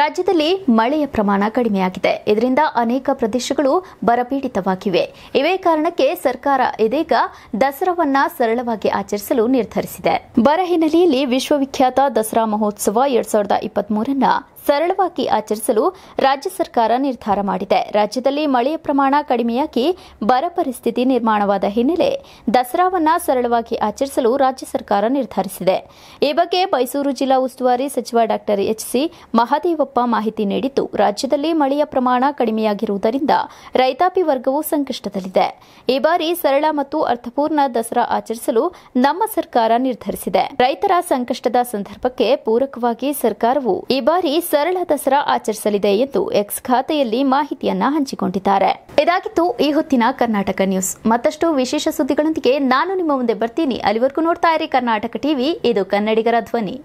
ರಾಜ್ಯದಲ್ಲಿ ಮಳೆಯ ಪ್ರಮಾಣ ಕಡಿಮೆಯಾಗಿದೆ ಇದರಿಂದ ಅನೇಕ ಪ್ರದೇಶಗಳು ಬರಪೀಡಿತವಾಗಿವೆ ಇವೇ ಕಾರಣಕ್ಕೆ ಸರ್ಕಾರ ಇದೀಗ ದಸರಾವನ್ನ ಸರಳವಾಗಿ ಆಚರಿಸಲು ನಿರ್ಧರಿಸಿದೆ ಬರ ಹಿನ್ನೆಲೆಯಲ್ಲಿ ವಿಶ್ವವಿಖ್ಯಾತ ದಸರಾ ಮಹೋತ್ಸವ ಎರಡ್ ಸಾವಿರದ ಇಪ್ಪತ್ಮೂರನ್ನ ಸರಳವಾಗಿ ಆಚರಿಸಲು ರಾಜ್ಯ ಸರ್ಕಾರ ನಿರ್ಧಾರ ಮಾಡಿದೆ ರಾಜ್ಯದಲ್ಲಿ ಮಳೆಯ ಪ್ರಮಾಣ ಕಡಿಮೆಯಾಗಿ ಬರ ಪರಿಸ್ಥಿತಿ ನಿರ್ಮಾಣವಾದ ಹಿನ್ನೆಲೆ ದಸರಾವನ್ನ ಸರಳವಾಗಿ ಆಚರಿಸಲು ರಾಜ್ಯ ಸರ್ಕಾರ ನಿರ್ಧರಿಸಿದೆ ಈ ಬಗ್ಗೆ ಮೈಸೂರು ಜಿಲ್ಲಾ ಉಸ್ತುವಾರಿ ಸಚಿವ ಡಾ ಎಚ್ಸಿ ಮಹಾದೇವಪ್ಪ ಮಾಹಿತಿ ನೀಡಿದ್ದು ರಾಜ್ಯದಲ್ಲಿ ಮಳೆಯ ಪ್ರಮಾಣ ಕಡಿಮೆಯಾಗಿರುವುದರಿಂದ ರೈತಾಪಿ ವರ್ಗವು ಸಂಕಷ್ಟದಲ್ಲಿದೆ ಈ ಬಾರಿ ಸರಳ ಮತ್ತು ಅರ್ಥಪೂರ್ಣ ದಸರಾ ಆಚರಿಸಲು ನಮ್ಮ ಸರ್ಕಾರ ನಿರ್ಧರಿಸಿದೆ ರೈತರ ಸಂಕಷ್ಟದ ಸಂದರ್ಭಕ್ಕೆ ಪೂರಕವಾಗಿ ಸರ್ಕಾರವು ಈ ಬಾರಿ ಸರಳ ದಸರಾ ಆಚರಿಸಲಿದೆ ಎಂದು ಎಕ್ಸ್ ಖಾತೆಯಲ್ಲಿ ಮಾಹಿತಿಯನ್ನ ಹಂಚಿಕೊಂಡಿದ್ದಾರೆ ಇದಾಗಿತ್ತು ಈ ಹೊತ್ತಿನ ಕರ್ನಾಟಕ ನ್ಯೂಸ್ ಮತ್ತಷ್ಟು ವಿಶೇಷ ಸುದ್ದಿಗಳೊಂದಿಗೆ ನಾನು ನಿಮ್ಮ ಮುಂದೆ ಬರ್ತೀನಿ ಅಲ್ಲಿವರೆಗೂ ನೋಡ್ತಾ ಇರಿ ಕರ್ನಾಟಕ ಟಿವಿ ಇದು ಕನ್ನಡಿಗರ ಧ್ವನಿ